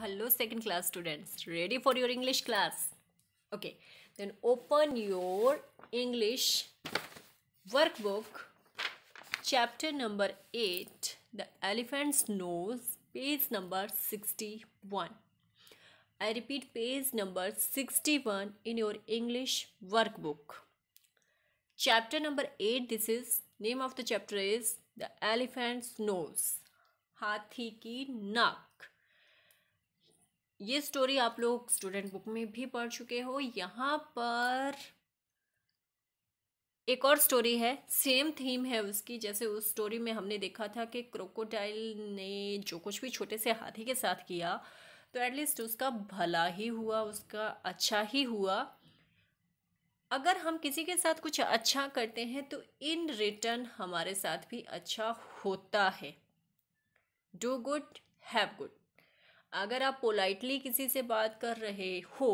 Hello, second class students. Ready for your English class? Okay, then open your English workbook, chapter number 8, The Elephant's Nose, page number 61. I repeat, page number 61 in your English workbook. Chapter number 8, this is, name of the chapter is The Elephant's Nose, Hathi ki Nak. ये story आप लोग student book में भी पढ़ चुके हो यहाँ पर एक और स्टोरी है सेम थीम है उसकी जैसे उस स्टोरी में हमने देखा था कि क्रोकोडाइल ने जो कुछ भी छोटे से हाथी के साथ किया तो एटलीस्ट उसका भला ही हुआ उसका अच्छा ही हुआ अगर हम किसी के साथ कुछ अच्छा करते हैं तो इन रिटर्न हमारे साथ भी अच्छा होता है डू गुड हैव गुड अगर आप पोलाइटली किसी से बात कर रहे हो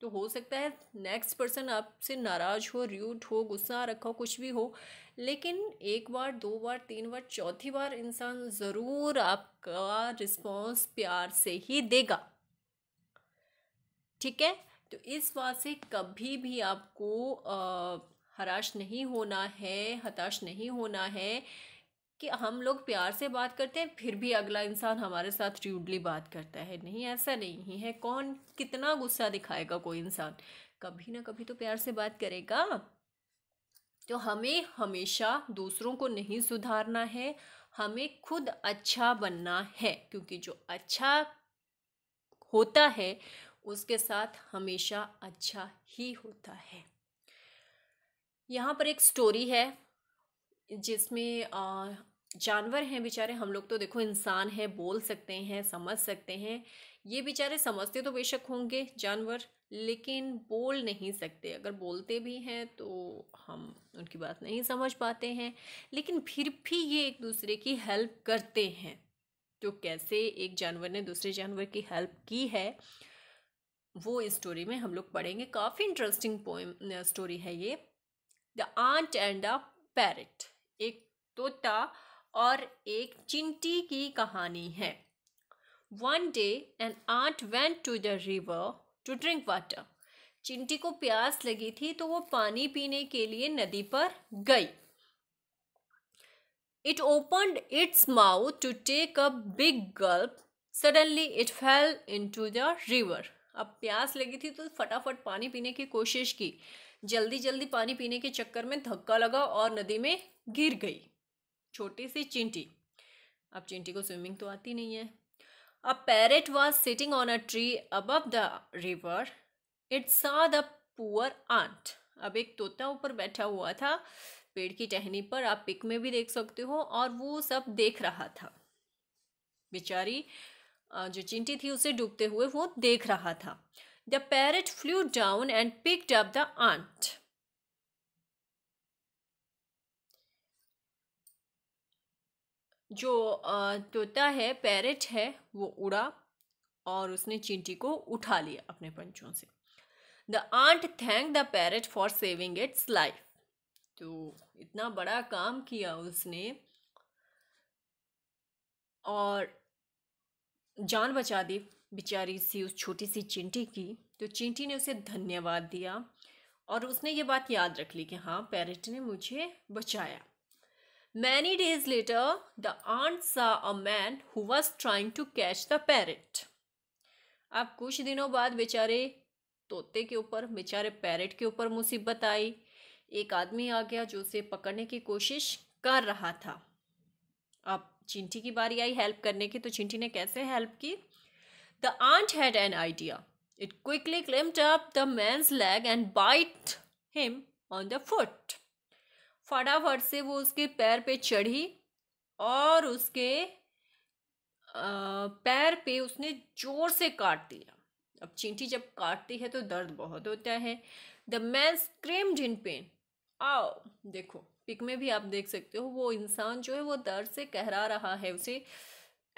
तो हो सकता है नेक्स्ट पर्सन आपसे नाराज़ हो र्यूट हो गुस्सा रखा हो कुछ भी हो लेकिन एक बार दो बार तीन बार चौथी बार इंसान ज़रूर आपका रिस्पॉन्स प्यार से ही देगा ठीक है तो इस बात से कभी भी आपको हराश नहीं होना है हताश नहीं होना है कि हम लोग प्यार से बात करते हैं फिर भी अगला इंसान हमारे साथ रूडली बात करता है नहीं ऐसा नहीं है कौन कितना गुस्सा दिखाएगा कोई इंसान कभी ना कभी तो प्यार से बात करेगा तो हमें हमेशा दूसरों को नहीं सुधारना है हमें खुद अच्छा बनना है क्योंकि जो अच्छा होता है उसके साथ हमेशा अच्छा ही होता है यहाँ पर एक स्टोरी है जिसमें जानवर हैं बेचारे हम लोग तो देखो इंसान हैं बोल सकते हैं समझ सकते हैं ये बेचारे समझते तो बेशक होंगे जानवर लेकिन बोल नहीं सकते अगर बोलते भी हैं तो हम उनकी बात नहीं समझ पाते हैं लेकिन फिर भी ये एक दूसरे की हेल्प करते हैं तो कैसे एक जानवर ने दूसरे जानवर की हेल्प की है वो स्टोरी में हम लोग पढ़ेंगे काफ़ी इंटरेस्टिंग पोइम स्टोरी है ये the ant and a parrot एक तोता और एक चिंटी की कहानी है one day an ant went to the river to drink water चिंटी को प्यास लगी थी तो वो पानी पीने के लिए नदी पर गई open its mouth to take a big gulp suddenly it fell in to the river अब प्यास लगी थी तो फटाफट पानी पीने की कोशिश की जल्दी जल्दी पानी पीने के चक्कर में धक्का लगा और नदी में गिर गई छोटी सी चिंटी अब चिंटी को स्विमिंग तो आती नहीं है a parrot was sitting on a tree above the river it saw the poor ant अब एक तोता ऊपर बैठा हुआ था पेड़ की टहनी पर आप पिक में भी देख सकते हो और वो सब देख रहा था बेचारी जो चिंटी थी उसे डूबते हुए वो देख रहा था the parrot flew down and picked up the ant जो तोता है पैरेट है वो उड़ा और उसने चींटी को उठा लिया अपने पंचों से the ant thank the parrot for saving its life तो इतना बड़ा काम किया उसने और जान बचा दी बेचारी सी उस छोटी सी चिंटी की तो चिंटी ने उसे धन्यवाद दिया और उसने ये बात याद रख ली कि हाँ पैरेट ने मुझे बचाया Many days later, the aunt saw a man who was trying to catch the parrot. अब कुछ दिनों बाद बेचारे तोते के ऊपर बेचारे पैरेट के ऊपर मुसीबत आई एक आदमी आ गया जो उसे पकड़ने की कोशिश कर रहा था अब चिंटी की बारी आई हेल्प करने की तो चिंटी ने कैसे हेल्प की the ant had an idea it quickly climbed up the man's leg and bite him on the foot फटाफट से वो उसके पैर पे चढ़ी और उसके पैर पे उसने जोर से काट दिया अब चींटी जब काटती है तो दर्द बहुत होता है the man screamed in pain आओ देखो पिक में भी आप देख सकते हो वो इंसान जो है वो दर्द से कहरा रहा है उसे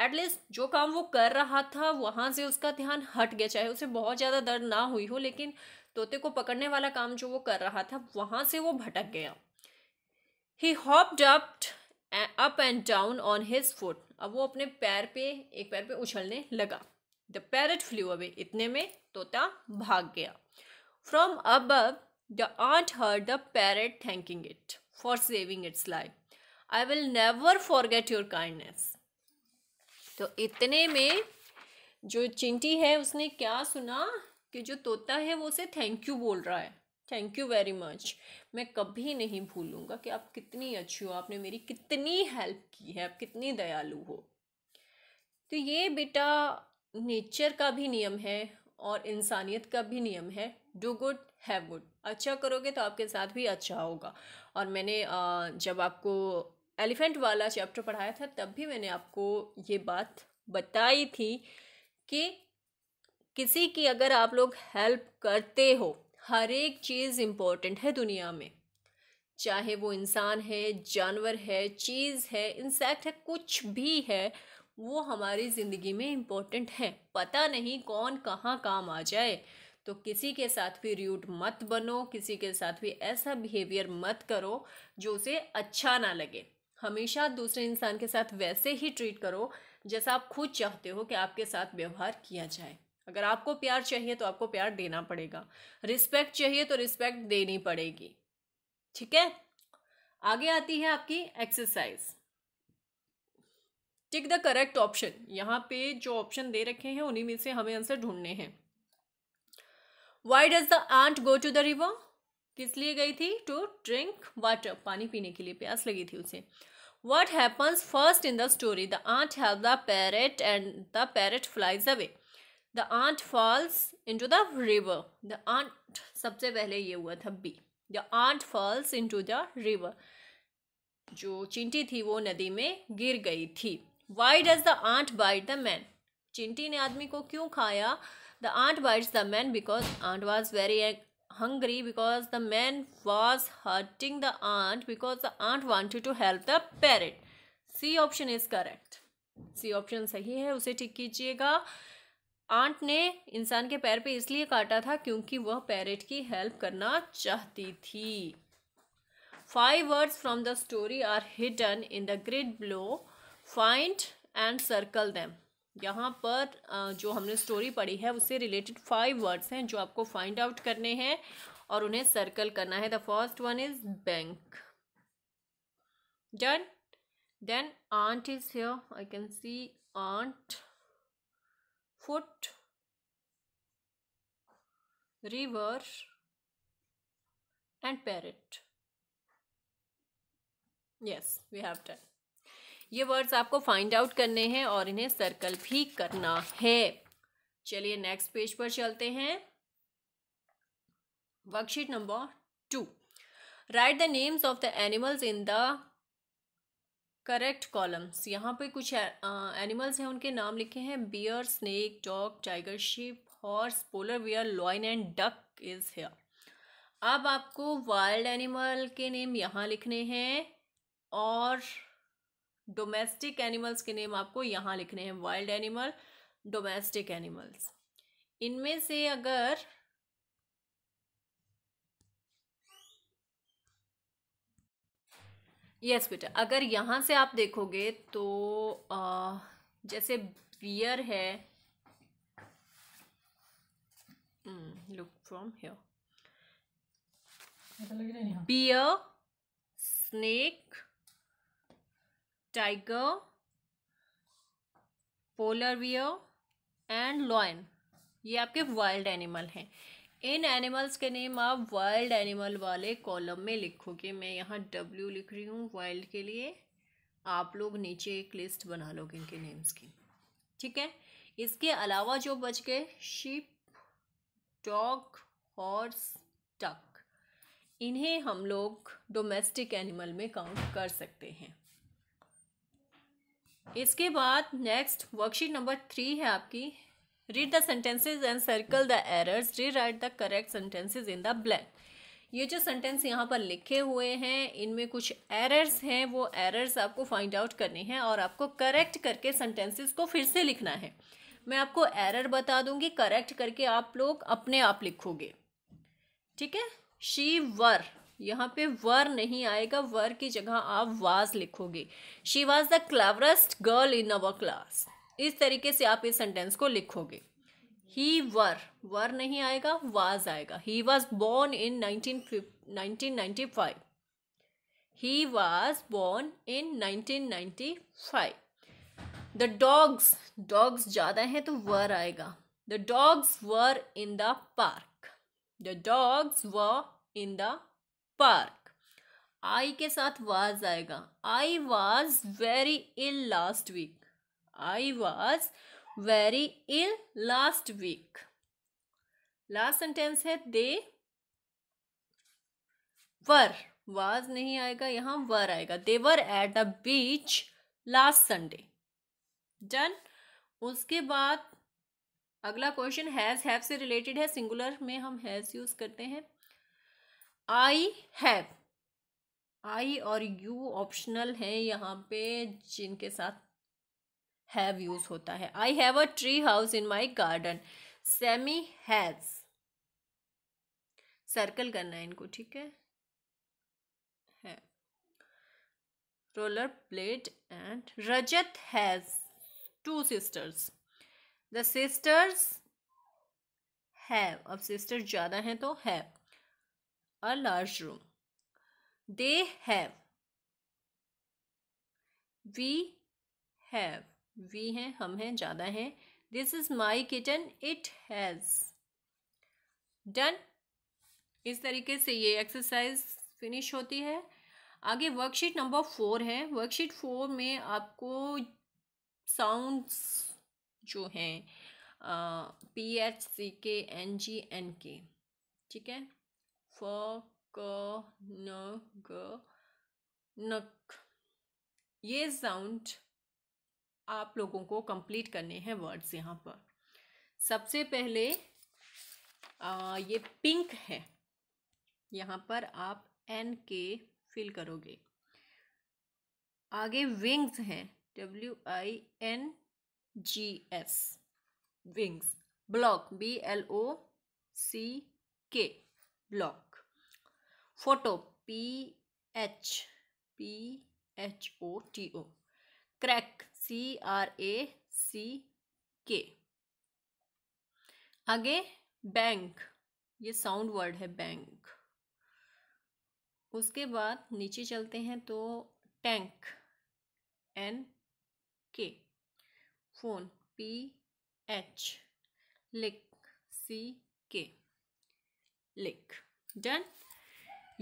एटलीस्ट जो काम वो कर रहा था वहाँ से उसका ध्यान हट गया चाहे उसे बहुत ज़्यादा दर्द ना हुई हो लेकिन तोते को पकड़ने वाला काम जो वो कर रहा था वहाँ से वो भटक गया he hopped up up and down on his foot अब वो अपने पैर पे एक पैर पे उछलने लगा द पैरट फ्लू अवे इतने में तोता भाग गया फ्रॉम अब the ant heard the parrot thanking it for saving its life I will never forget your kindness तो इतने में जो चिंटी है उसने क्या सुना कि जो तोता है वो उसे थैंक यू बोल रहा है थैंक यू वेरी मच मैं कभी नहीं भूलूंगा कि आप कितनी अच्छी हो आपने मेरी कितनी हेल्प की है आप कितनी दयालु हो तो ये बेटा नेचर का भी नियम है और इंसानियत का भी नियम है डू गुड हैव गुड अच्छा करोगे तो आपके साथ भी अच्छा होगा और मैंने जब आपको एलिफेंट वाला चैप्टर पढ़ाया था तब भी मैंने आपको ये बात बताई थी कि किसी की अगर आप लोग हेल्प करते हो हर एक चीज़ इम्पोर्टेंट है दुनिया में चाहे वो इंसान है जानवर है चीज़ है इंसेक्ट है कुछ भी है वो हमारी ज़िंदगी में इम्पोर्टेंट है पता नहीं कौन कहाँ काम आ जाए तो किसी के साथ भी र्यूट मत बनो किसी के साथ भी ऐसा बिहेवियर मत करो जो उसे अच्छा ना लगे हमेशा दूसरे इंसान के साथ वैसे ही ट्रीट करो जैसा आप खुद चाहते हो कि आपके साथ व्यवहार किया जाए अगर आपको प्यार चाहिए तो आपको प्यार देना पड़ेगा रिस्पेक्ट चाहिए तो रिस्पेक्ट देनी पड़ेगी ठीक है आगे आती है आपकी exercise tick the correct option यहाँ पे जो ऑप्शन दे रखे हैं उन्हीं में से हमें आंसर ढूंढने हैं why does the ant go to the river किस लिए गई थी टू ड्रिंक वाटर पानी पीने के लिए प्यास लगी थी उसे what happens first in the story the ant have the parrot and the parrot flies away the ant falls to the river the ant सबसे पहले ये हुआ था B the ant falls to the river जो चिंटी थी वो नदी में गिर गई थी why does the ant bite the man चिंटी ने आदमी को क्यों खाया the ant bite the man because ant was very hungry because the man was hurting the aunt because the aunt wanted to help the parrot. C option is correct. C option सही है उसे ठीक कीजिएगा aunt ने इंसान के पैर पे इसलिए काटा था क्योंकि वह पैरेट की हेल्प करना चाहती थी five words from the story are hidden in the grid below find and circle them यहाँ पर जो हमने स्टोरी पढ़ी है उससे रिलेटेड फाइव वर्ड्स हैं जो आपको फाइंड आउट करने हैं और उन्हें सर्कल करना है the first one is bank done then ant is here I can see ant foot river and parrot yes we have done ये वर्ड्स आपको फाइंड आउट करने हैं और इन्हें सर्कल भी करना है चलिए नेक्स्ट पेज पर चलते हैं worksheet number two write the names of the animals in the correct columns यहाँ पे कुछ एनिमल्स हैं उनके नाम लिखे हैं bear snake dog tiger ship horse polar bear lion and duck is here अब आपको वाइल्ड एनिमल के नेम यहाँ लिखने हैं और डोमेस्टिक एनिमल्स के नेम आपको यहाँ लिखने हैं वाइल्ड एनिमल डोमेस्टिक एनिमल्स इनमें से अगर यस बेटा अगर यहाँ से आप देखोगे तो आ, जैसे बियर है look from here bear snake tiger polar bear and lion ये आपके वाइल्ड एनिमल हैं इन एनिमल्स के नेम आप वाइल्ड एनिमल वाले कॉलम में लिखोगे मैं यहाँ डब्ल्यू लिख रही हूँ वाइल्ड के लिए आप लोग नीचे एक लिस्ट बना लोगे इनके नेम्स की ठीक है इसके अलावा जो बच गए शिप डॉग हॉर्स टक इन्हें हम लोग डोमेस्टिक एनिमल में काउंट कर सकते हैं इसके बाद नेक्स्ट वर्कशीट नंबर थ्री है आपकी read the sentences and circle the errors rewrite the correct sentences in the blank ये जो सेंटेंस यहाँ पर लिखे हुए हैं इनमें कुछ एरर्स हैं वो एरर्स आपको फाइंड आउट करने हैं और आपको करेक्ट करके सेंटेंसेस को फिर से लिखना है मैं आपको एरर बता दूंगी करेक्ट करके आप लोग अपने आप लिखोगे ठीक है शी वर यहाँ पे वर नहीं आएगा वर की जगह आप वाज लिखोगे she was the cleverest girl in our class इस तरीके से आप इस सेंटेंस को लिखोगे ही वर वर नहीं आएगा वाज आएगा he was born in nineteen nineteen ninety five he was born in nineteen ninety five the dogs dogs ज़्यादा हैं तो वर आएगा the dogs were in the park the dogs were in the park I के साथ was आएगा I was very ill last week I was very ill last week. Last sentence है they were was नहीं आएगा यहां were आएगा they were at the beach last Sunday done उसके बाद अगला क्वेश्चन हैज हैव से रिलेटेड है सिंगुलर में हम हैज यूज करते हैं आई हैव आई और यू ऑप्शनल हैं यहाँ पे जिनके साथ हैव यूज़ होता है I have a tree house in my garden Sammy has circle करना है इनको ठीक है roller plate and Rajat has two sisters the sisters have अब सिस्टर ज़्यादा हैं तो have a large room they have we have we हैं हम हैं ज़्यादा हैं this is my kitchen it has done इस तरीके से ये एक्सरसाइज फिनिश होती है आगे वर्कशीट नंबर फोर है वर्कशीट फोर में आपको साउंड्स जो हैं पी एच सी के एन जी एन के ठीक है फ क न ग नक ये साउंड आप लोगों को कंप्लीट करने हैं वर्ड्स यहाँ पर सबसे पहले आ, ये पिंक है यहाँ पर आप एन के फिल करोगे आगे विंग्स हैं W I N G S wings block B L O C K block photo P H P H O T O crack C R A C K आगे bank ये sound word है bank उसके बाद नीचे चलते हैं तो tank N K phone P H lick C K lick done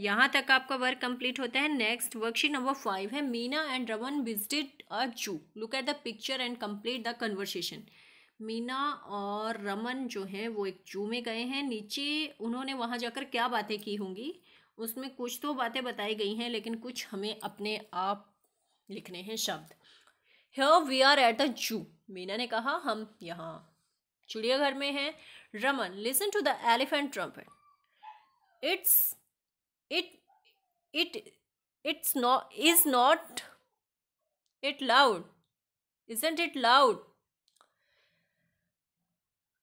यहाँ तक आपका वर्क कंप्लीट होता है नेक्स्ट वर्कशीट नंबर फाइव है Meena and Raman visited a zoo look at the picture and complete the conversation Meena और रमन जो हैं वो एक जू में गए हैं नीचे उन्होंने वहाँ जाकर क्या बातें की होंगी उसमें कुछ तो बातें बताई गई हैं लेकिन कुछ हमें अपने आप लिखने हैं शब्द here we are at the zoo Meena ने कहा हम यहाँ चिड़ियाघर में हैं Raman listen to the elephant trumpet it's it it it's is not it loud is isn't it loud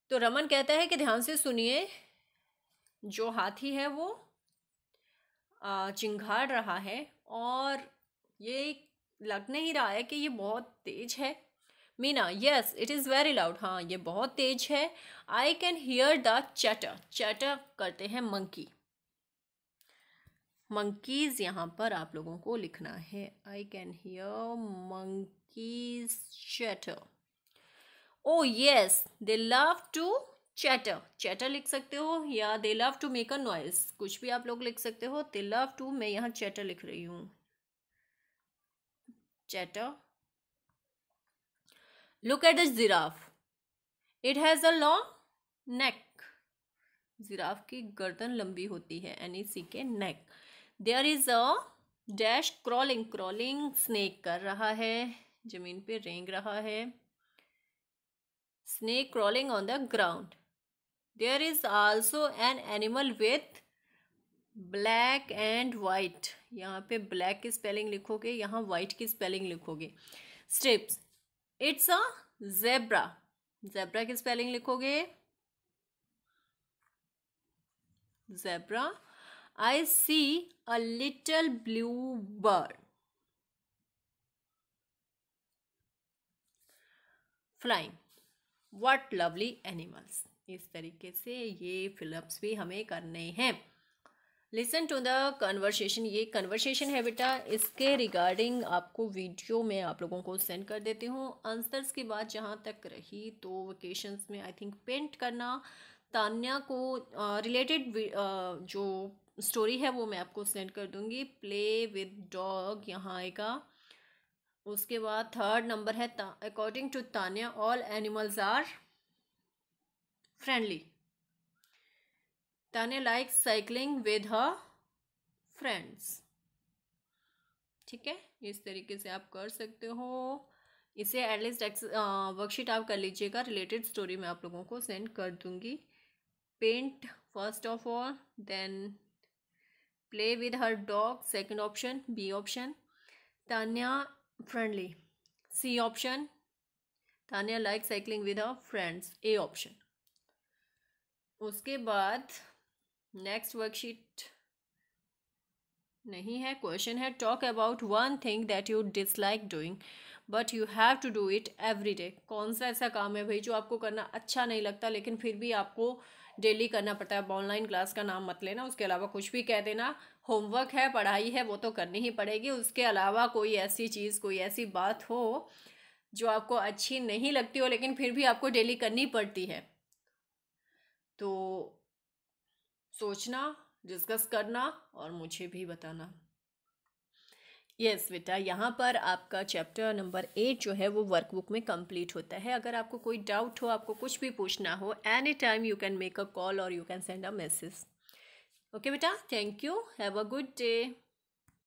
तो रमन कहता है कि ध्यान से सुनिए जो हाथी है वो चिंघाड़ रहा है और ये लग नहीं रहा है कि ये बहुत तेज है Meena yes it is very loud हाँ ये बहुत तेज है आई कैन हियर द चटर चटर करते हैं मंकी मंकीज़ यहाँ पर आप लोगों को लिखना है I can hear monkeys chatter oh yes they love to chatter chatter लिख सकते हो या they love to make a noise कुछ भी आप लोग लिख सकते हो दे लव टू मैं यहाँ चैटर लिख रही हूँ chatter look at the giraffe it has a long neck giraffe की गर्दन लंबी होती है N E C K neck there is a dash crawling crawling snake कर रहा है ज़मीन पे रेंग रहा है snake crawling on the ground there is also an animal with black and white यहाँ पे ब्लैक की स्पेलिंग लिखोगे यहाँ वाइट की स्पेलिंग लिखोगे stripes it's a zebra zebra की स्पेलिंग लिखोगे zebra I see a little blue bird flying what lovely animals इस तरीके से ये फिलअप्स भी हमें करने हैं लिसन टू द कन्वर्सेशन ये कन्वर्सेशन है बेटा इसके रिगार्डिंग आपको वीडियो में आप लोगों को सेंड कर देती हूँ आंसर्स की बात जहाँ तक रही तो वेकेशंस में आई थिंक पेंट करना तान्या को रिलेटेड जो स्टोरी है वो मैं आपको सेंड कर दूंगी प्ले विद डॉग यहाँ आएगा उसके बाद थर्ड नंबर है according to Tanya all animals are friendly Tanya like cycling with her friends ठीक है इस तरीके से आप कर सकते हो इसे एटलीस्ट वर्कशीट आप कर लीजिएगा रिलेटेड स्टोरी मैं आप लोगों को सेंड कर दूंगी paint first of all then play with her dog second option b option tanya friendly c option tanya likes cycling with her friends a option उसके बाद नेक्स्ट वर्कशीट नहीं है क्वेश्चन है talk about one thing that you dislike doing but you have to do it every day कौन सा ऐसा काम है भाई जो आपको करना अच्छा नहीं लगता लेकिन फिर भी आपको डेली करना पड़ता है अब ऑनलाइन क्लास का नाम मत लेना उसके अलावा कुछ भी कह देना होमवर्क है पढ़ाई है वो तो करनी ही पड़ेगी उसके अलावा कोई ऐसी चीज़ कोई ऐसी बात हो जो आपको अच्छी नहीं लगती हो लेकिन फिर भी आपको डेली करनी पड़ती है तो सोचना डिस्कस करना और मुझे भी बताना यस yes, बेटा यहाँ पर आपका चैप्टर नंबर एट जो है वो वर्कबुक में कंप्लीट होता है अगर आपको कोई डाउट हो आपको कुछ भी पूछना हो any time you can make a call और you can send a message okay बेटा thank you have a good day